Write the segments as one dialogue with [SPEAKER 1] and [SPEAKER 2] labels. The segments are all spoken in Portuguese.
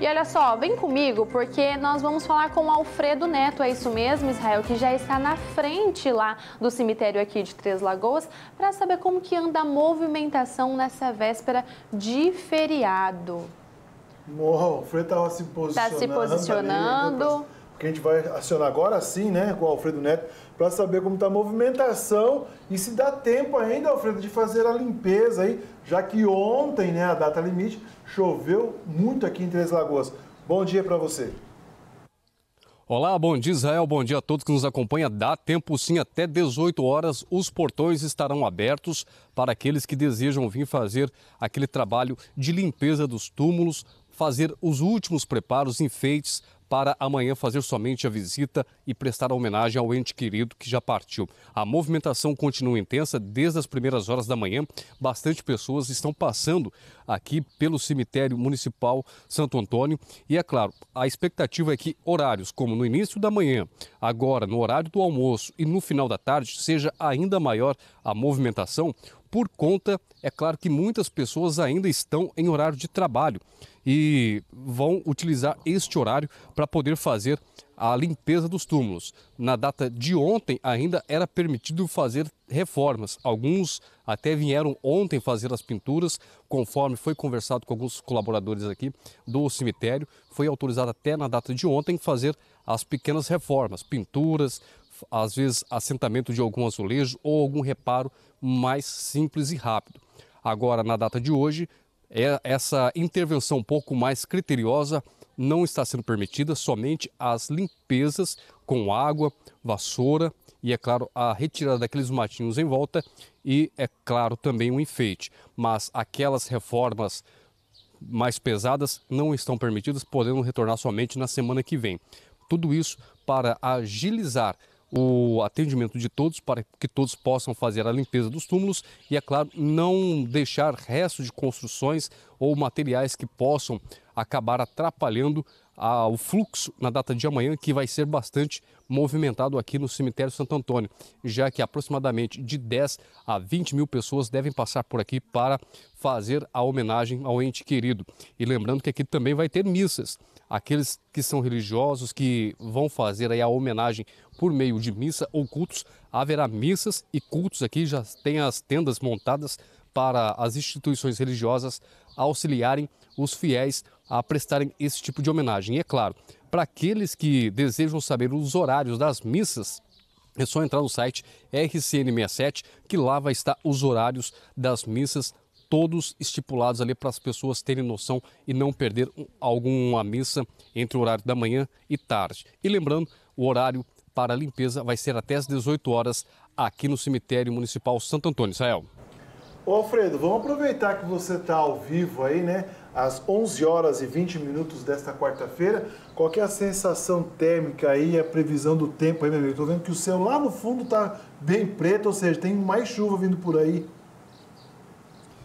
[SPEAKER 1] E olha só, vem comigo porque nós vamos falar com o Alfredo Neto, é isso mesmo, Israel, que já está na frente lá do cemitério aqui de Três Lagoas, para saber como que anda a movimentação nessa véspera de feriado.
[SPEAKER 2] Uou, o Alfredo estava se posicionando. Está se posicionando. Ali, né, que a gente vai acionar agora sim, né, com o Alfredo Neto, para saber como está a movimentação e se dá tempo ainda, Alfredo, de fazer a limpeza aí, já que ontem, né, a data limite, choveu muito aqui em Três Lagoas. Bom dia para você.
[SPEAKER 1] Olá, bom dia Israel, bom dia a todos que nos acompanham. Dá tempo sim, até 18 horas os portões estarão abertos para aqueles que desejam vir fazer aquele trabalho de limpeza dos túmulos, fazer os últimos preparos, enfeites para amanhã fazer somente a visita e prestar homenagem ao ente querido que já partiu. A movimentação continua intensa desde as primeiras horas da manhã. Bastante pessoas estão passando aqui pelo cemitério municipal Santo Antônio. E é claro, a expectativa é que horários como no início da manhã, agora no horário do almoço e no final da tarde, seja ainda maior a movimentação por conta, é claro que muitas pessoas ainda estão em horário de trabalho e vão utilizar este horário para poder fazer a limpeza dos túmulos. Na data de ontem ainda era permitido fazer reformas. Alguns até vieram ontem fazer as pinturas, conforme foi conversado com alguns colaboradores aqui do cemitério, foi autorizado até na data de ontem fazer as pequenas reformas, pinturas, às vezes, assentamento de algum azulejo ou algum reparo mais simples e rápido. Agora, na data de hoje, é, essa intervenção um pouco mais criteriosa não está sendo permitida, somente as limpezas com água, vassoura e, é claro, a retirada daqueles matinhos em volta e, é claro, também o um enfeite. Mas aquelas reformas mais pesadas não estão permitidas, podendo retornar somente na semana que vem. Tudo isso para agilizar o atendimento de todos para que todos possam fazer a limpeza dos túmulos e, é claro, não deixar restos de construções ou materiais que possam acabar atrapalhando ao fluxo na data de amanhã, que vai ser bastante movimentado aqui no cemitério Santo Antônio, já que aproximadamente de 10 a 20 mil pessoas devem passar por aqui para fazer a homenagem ao ente querido. E lembrando que aqui também vai ter missas. Aqueles que são religiosos, que vão fazer aí a homenagem por meio de missa ou cultos, haverá missas e cultos aqui, já tem as tendas montadas para as instituições religiosas auxiliarem os fiéis a prestarem esse tipo de homenagem. E é claro, para aqueles que desejam saber os horários das missas, é só entrar no site RCN67, que lá vai estar os horários das missas, todos estipulados ali para as pessoas terem noção e não perder alguma missa entre o horário da manhã e tarde. E lembrando, o horário para a limpeza vai ser até as 18 horas aqui no cemitério municipal Santo Antônio, Israel.
[SPEAKER 2] Ô Alfredo, vamos aproveitar que você está ao vivo aí, né? Às 11 horas e 20 minutos desta quarta-feira. Qual é a sensação térmica aí, a previsão do tempo aí, meu amigo? Estou vendo que o céu lá no fundo está bem preto, ou seja, tem mais chuva vindo por aí.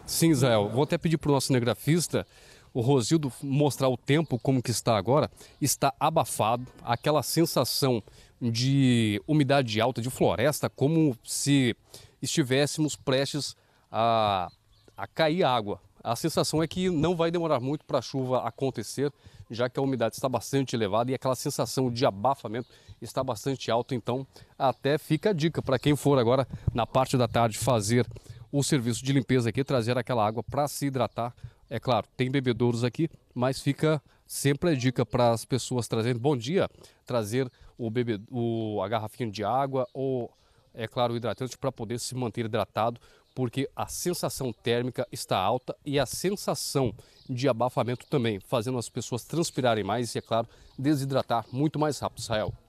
[SPEAKER 1] Sim, Israel. Vou até pedir para o nosso cinegrafista, o Rosildo, mostrar o tempo como que está agora. Está abafado, aquela sensação de umidade alta, de floresta, como se estivéssemos prestes a a, a cair água. A sensação é que não vai demorar muito para a chuva acontecer, já que a umidade está bastante elevada e aquela sensação de abafamento está bastante alta. Então, até fica a dica para quem for agora na parte da tarde fazer o serviço de limpeza aqui, trazer aquela água para se hidratar. É claro, tem bebedouros aqui, mas fica sempre a dica para as pessoas trazendo. Bom dia, trazer o bebe, o, a garrafinha de água ou, é claro, o hidratante para poder se manter hidratado, porque a sensação térmica está alta e a sensação de abafamento também, fazendo as pessoas transpirarem mais e, é claro, desidratar muito mais rápido, Israel.